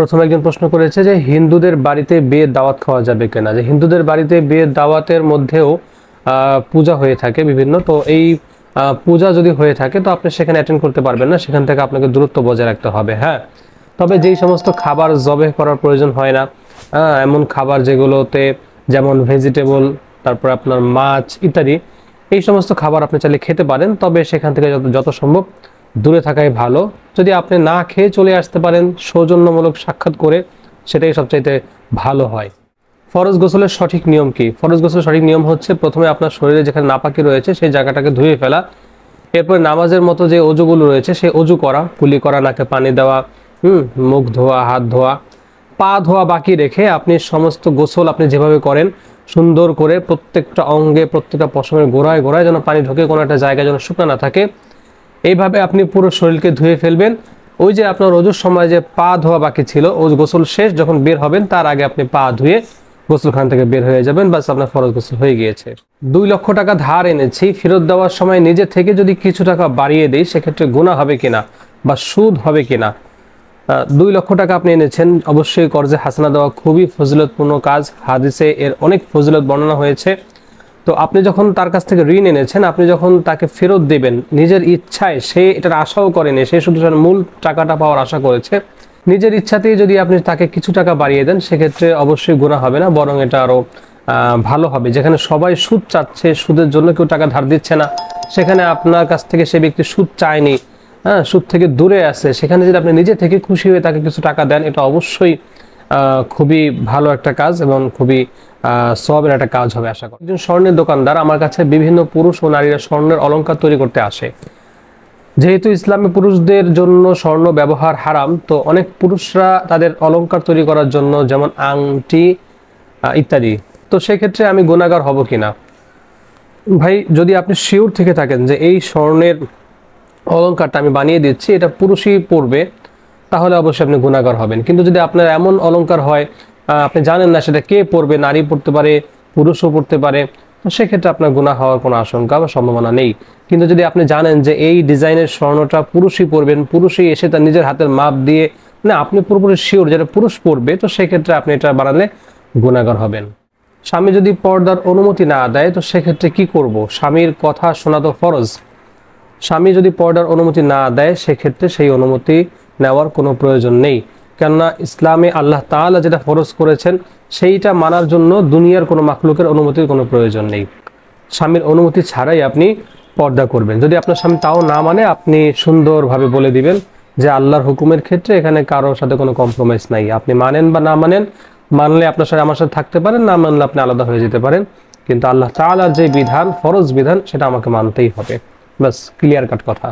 প্রথম একজন প্রশ্ন করেছে যে হিন্দুদের বাড়িতে বিয়ের দাওয়াত খাওয়া যাবে কিনা যে হিন্দুদের বাড়িতে বিয়ের দাওয়াতের মধ্যেও পূজা হয়ে থাকে বিভিন্ন তো এই পূজা যদি হয়ে থাকে তো আপনি সেখানে অ্যাটেন্ড করতে পারবেন না সেখান থেকে আপনাকে দূরত্ব বজায় রাখতে হবে হ্যাঁ তবে যেই সমস্ত খাবার জবে করার প্রয়োজন হয় না এমন খাবার যেগুলোতে যেমন ভেজিটেবল তারপর আপনার মাছ ইত্যাদি এই সমস্ত খাবার আপনি চাইলে খেতে পারেন তবে সেখান থেকে যত সম্ভব দূরে থাকাই ভালো যদি আপনি না খেয়ে চলে আসতে পারেন সৌজন্যমূলক সাক্ষাৎ করে সেটাই সবচাইতে ভালো হয় ফরজ গোসলের সঠিক নিয়ম কি ফরজ গোসলের সঠিক নিয়ম হচ্ছে প্রথমে আপনার শরীরে যেখানে নাপাকি রয়েছে সেই জায়গাটাকে ধুয়ে ফেলা এরপর নামাজের মতো যে অজুগুলো রয়েছে সেই অজু করা কুলি করা নাকে পানি দেওয়া হুম মুখ ধোয়া হাত ধোয়া পা ধোয়া বাকি রেখে আপনি সমস্ত গোসল আপনি যেভাবে করেন সুন্দর করে প্রত্যেকটা অঙ্গে প্রত্যেকটা পশমের গোড়ায় গোড়ায় যেন পানি ঢোকে কোনো একটা জায়গায় যেন শুকনা না থাকে এইভাবে আপনি পুরো শরীরকে ধুয়ে ফেলবেন ওই যে আপনার অজুর সময় যে পা ধোয়া বাকি ছিল ও গোসল শেষ যখন বের হবেন তার আগে আপনি পা ধুয়ে গোসলখান থেকে বের হয়ে যাবেন বাস আপনার ফরজ গোসল হয়ে গিয়েছে দুই লক্ষ টাকা ধার এনেছি ফেরত দেওয়ার সময় নিজে থেকে যদি কিছু টাকা বাড়িয়ে দিই সেক্ষেত্রে গুণা হবে কিনা বা সুদ হবে কিনা দুই লক্ষ টাকা আপনি এনেছেন অবশ্যই কর্জে হাসানা দেওয়া খুবই ফজিলতপূর্ণ কাজ হাদিসে এর অনেক ফজিলত বর্ণনা হয়েছে তো আপনি যখন তার কাছ থেকে ঋণ এনেছেন আপনি যখন তাকে ফেরত দেবেন নিজের ইচ্ছায় সে এটার আশাও করেনি সে শুধু তার মূল টাকাটা পাওয়ার আশা করেছে নিজের ইচ্ছাতেই যদি আপনি তাকে কিছু টাকা বাড়িয়ে দেন সেক্ষেত্রে অবশ্যই গুণা হবে না বরং এটা আরও ভালো হবে যেখানে সবাই সুদ চাচ্ছে সুদের জন্য কেউ টাকা ধার দিচ্ছে না সেখানে আপনার কাছ থেকে সে ব্যক্তি সুদ চায়নি হ্যাঁ সুদ থেকে দূরে আছে সেখানে যদি আপনি নিজে থেকে খুশি হয়ে তাকে কিছু টাকা দেন এটা অবশ্যই খুবই ভালো একটা কাজ এবং খুবই সবের একটা কাজ হবে আশা করি একজন স্বর্ণের দোকানদার আমার কাছে বিভিন্ন পুরুষ ও নারীরা স্বর্ণের অলঙ্কার তৈরি করতে আসে যেহেতু ইসলামে পুরুষদের জন্য স্বর্ণ ব্যবহার হারাম তো অনেক পুরুষরা তাদের অলঙ্কার তৈরি করার জন্য যেমন আংটি ইত্যাদি তো সেক্ষেত্রে আমি গুণাগার হব কি না ভাই যদি আপনি শিওর থেকে থাকেন যে এই স্বর্ণের অলঙ্কারটা আমি বানিয়ে দিচ্ছি এটা পুরুষই পড়বে তাহলে অবশ্যই আপনি গুণাগার হবেন কিন্তু যদি আপনার এমন অলঙ্কার হয় আপনি জানেন না সেটা কে পড়বে নারী পড়তে পারে পুরুষও পড়তে পারে তো সেক্ষেত্রে আপনার গুণা হওয়ার কোনো আশঙ্কা বা সম্ভাবনা নেই কিন্তু যদি আপনি জানেন যে এই ডিজাইনের স্বর্ণটা পুরুষই পরবেন পুরুষই এসে তার নিজের হাতের মাপ দিয়ে না মানে আপনি পুরোপুরি শিওর যেটা পুরুষ পড়বে তো সেক্ষেত্রে আপনি এটা বানালে গুণাগার হবেন স্বামী যদি পর্দার অনুমতি না দেয় তো সেক্ষেত্রে কি করব। স্বামীর কথা শোনা তো ফরজ স্বামী যদি পর্দার অনুমতি না দেয় সেক্ষেত্রে সেই অনুমতি নেওয়ার কোনো প্রয়োজন নেই কেননা ইসলামে আল্লাহ তাআলা যেটা ফরজ করেছেন সেইটা মানার জন্য দুনিয়ার কোনো মাকলুকের অনুমতির কোনো প্রয়োজন নেই স্বামীর অনুমতি ছাড়াই আপনি পর্দা করবেন যদি আপনার স্বামী তাও না মানে আপনি সুন্দরভাবে বলে দিবেন যে আল্লাহর হুকুমের ক্ষেত্রে এখানে কারোর সাথে কোনো কম্প্রোমাইজ নাই আপনি মানেন বা না মানেন মানলে আপনার সাথে আমার সাথে থাকতে পারেন না মানলে আপনি আলাদা হয়ে যেতে পারেন কিন্তু আল্লাহ তালার যে বিধান ফরজ বিধান সেটা আমাকে মানতেই হবে বাস ক্লিয়ার কাট কথা